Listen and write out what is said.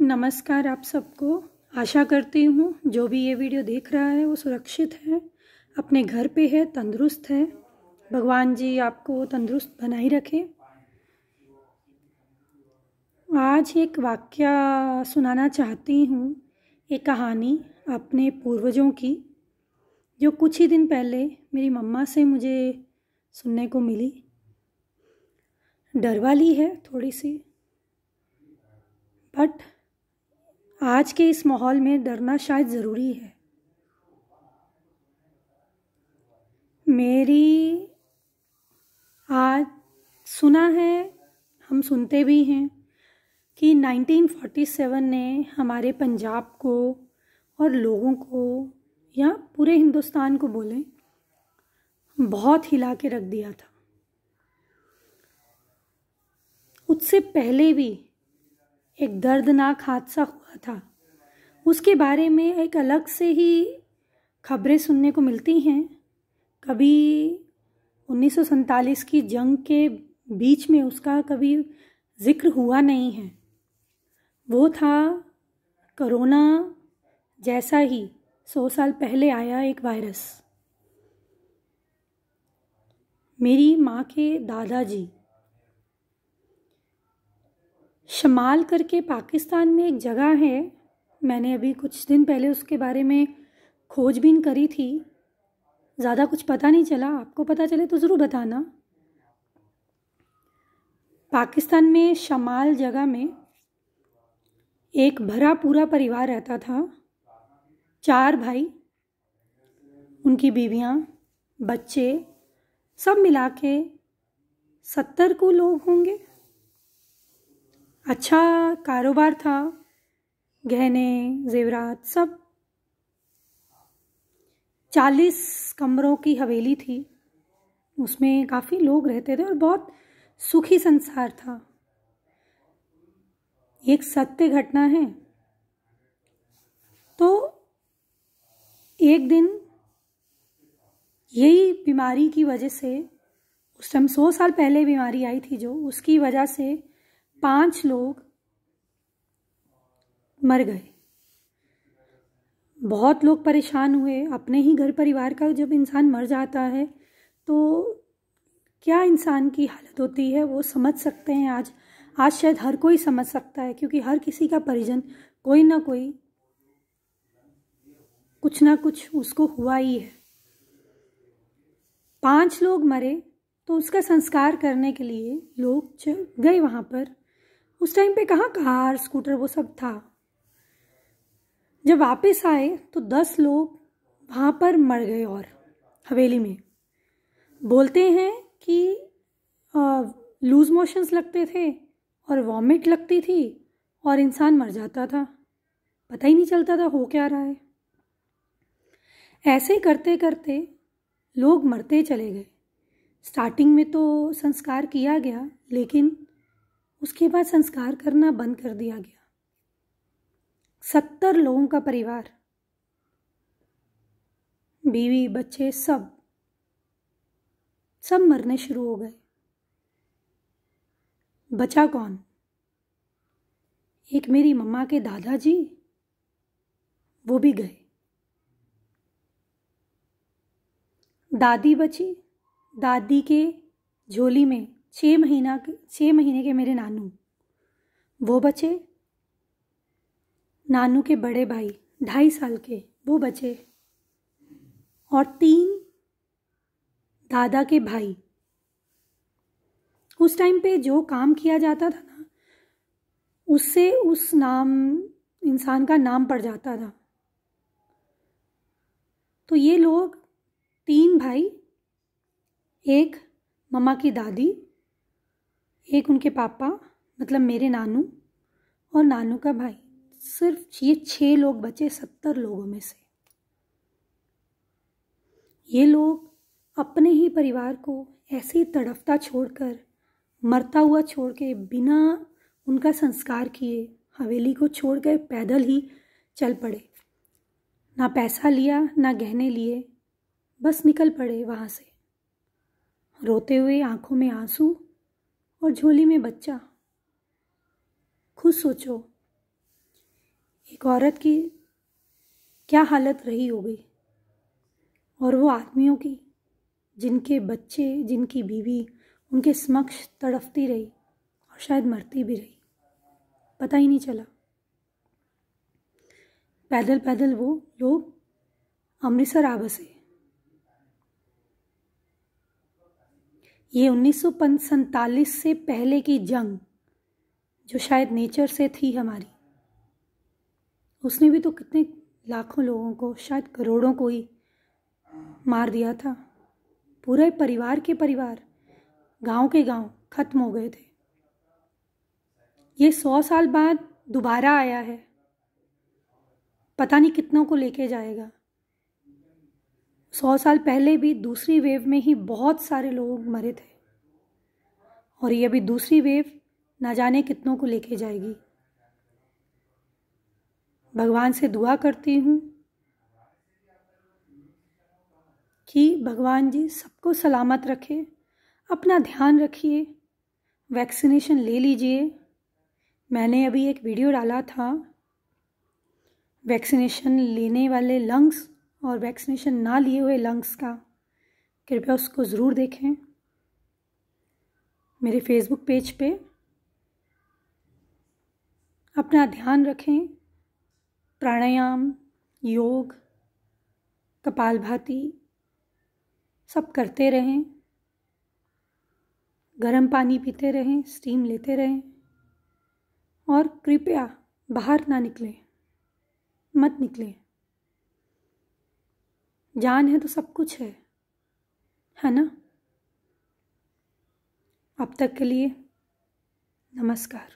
नमस्कार आप सबको आशा करती हूँ जो भी ये वीडियो देख रहा है वो सुरक्षित है अपने घर पे है तंदुरुस्त है भगवान जी आपको तंदुरुस्त बनाए रखें आज एक वाक्य सुनाना चाहती हूँ एक कहानी अपने पूर्वजों की जो कुछ ही दिन पहले मेरी मम्मा से मुझे सुनने को मिली डर वाली है थोड़ी सी बट आज के इस माहौल में डरना शायद ज़रूरी है मेरी आज सुना है हम सुनते भी हैं कि 1947 ने हमारे पंजाब को और लोगों को या पूरे हिंदुस्तान को बोले बहुत हिला के रख दिया था उससे पहले भी एक दर्दनाक हादसा हुआ था उसके बारे में एक अलग से ही खबरें सुनने को मिलती हैं कभी उन्नीस की जंग के बीच में उसका कभी जिक्र हुआ नहीं है वो था करोना जैसा ही सौ साल पहले आया एक वायरस मेरी माँ के दादाजी शमाल करके पाकिस्तान में एक जगह है मैंने अभी कुछ दिन पहले उसके बारे में खोजबीन करी थी ज़्यादा कुछ पता नहीं चला आपको पता चले तो ज़रूर बताना पाकिस्तान में शमाल जगह में एक भरा पूरा परिवार रहता था चार भाई उनकी बीवियाँ बच्चे सब मिला के सत्तर को लोग होंगे अच्छा कारोबार था गहने जेवरात सब चालीस कमरों की हवेली थी उसमें काफ़ी लोग रहते थे और बहुत सुखी संसार था एक सत्य घटना है तो एक दिन यही बीमारी की वजह से उस टाइम सौ साल पहले बीमारी आई थी जो उसकी वजह से पांच लोग मर गए बहुत लोग परेशान हुए अपने ही घर परिवार का जब इंसान मर जाता है तो क्या इंसान की हालत होती है वो समझ सकते हैं आज आज शायद हर कोई समझ सकता है क्योंकि हर किसी का परिजन कोई ना कोई कुछ ना कुछ उसको हुआ ही है पांच लोग मरे तो उसका संस्कार करने के लिए लोग गए वहाँ पर उस टाइम पे कहाँ कार स्कूटर वो सब था जब वापस आए तो दस लोग वहाँ पर मर गए और हवेली में बोलते हैं कि लूज मोशंस लगते थे और वॉमिट लगती थी और इंसान मर जाता था पता ही नहीं चलता था हो क्या रहा है ऐसे करते करते लोग मरते चले गए स्टार्टिंग में तो संस्कार किया गया लेकिन उसके बाद संस्कार करना बंद कर दिया गया सत्तर लोगों का परिवार बीवी बच्चे सब सब मरने शुरू हो गए बचा कौन एक मेरी मम्मा के दादाजी वो भी गए दादी बची दादी के झोली में छः महीना छः महीने के मेरे नानू वो बचे नानू के बड़े भाई ढाई साल के वो बचे और तीन दादा के भाई उस टाइम पे जो काम किया जाता था ना उससे उस नाम इंसान का नाम पड़ जाता था तो ये लोग तीन भाई एक ममा की दादी एक उनके पापा मतलब मेरे नानू और नानू का भाई सिर्फ ये छः लोग बचे सत्तर लोगों में से ये लोग अपने ही परिवार को ऐसी तड़फता छोड़कर मरता हुआ छोड़ के बिना उनका संस्कार किए हवेली को छोड़ कर पैदल ही चल पड़े ना पैसा लिया ना गहने लिए बस निकल पड़े वहाँ से रोते हुए आंखों में आंसू और झोली में बच्चा खुद सोचो एक औरत की क्या हालत रही होगी और वो आदमियों की जिनके बच्चे जिनकी बीवी उनके समक्ष तड़फती रही और शायद मरती भी रही पता ही नहीं चला पैदल पैदल वो लोग अमृतसर आ बसे ये उन्नीस से पहले की जंग जो शायद नेचर से थी हमारी उसने भी तो कितने लाखों लोगों को शायद करोड़ों को ही मार दिया था पूरे परिवार के परिवार गांव के गांव ख़त्म हो गए थे ये सौ साल बाद दोबारा आया है पता नहीं कितनों को लेके जाएगा सौ साल पहले भी दूसरी वेव में ही बहुत सारे लोग मरे थे और ये अभी दूसरी वेव ना जाने कितनों को लेके जाएगी भगवान से दुआ करती हूँ कि भगवान जी सबको सलामत रखे अपना ध्यान रखिए वैक्सीनेशन ले लीजिए मैंने अभी एक वीडियो डाला था वैक्सीनेशन लेने वाले लंग्स और वैक्सीनेशन ना लिए हुए लंग्स का कृपया उसको ज़रूर देखें मेरे फेसबुक पेज पे अपना ध्यान रखें प्राणायाम योग कपाल भाती सब करते रहें गर्म पानी पीते रहें स्टीम लेते रहें और कृपया बाहर ना निकलें मत निकलें जान है तो सब कुछ है है ना अब तक के लिए नमस्कार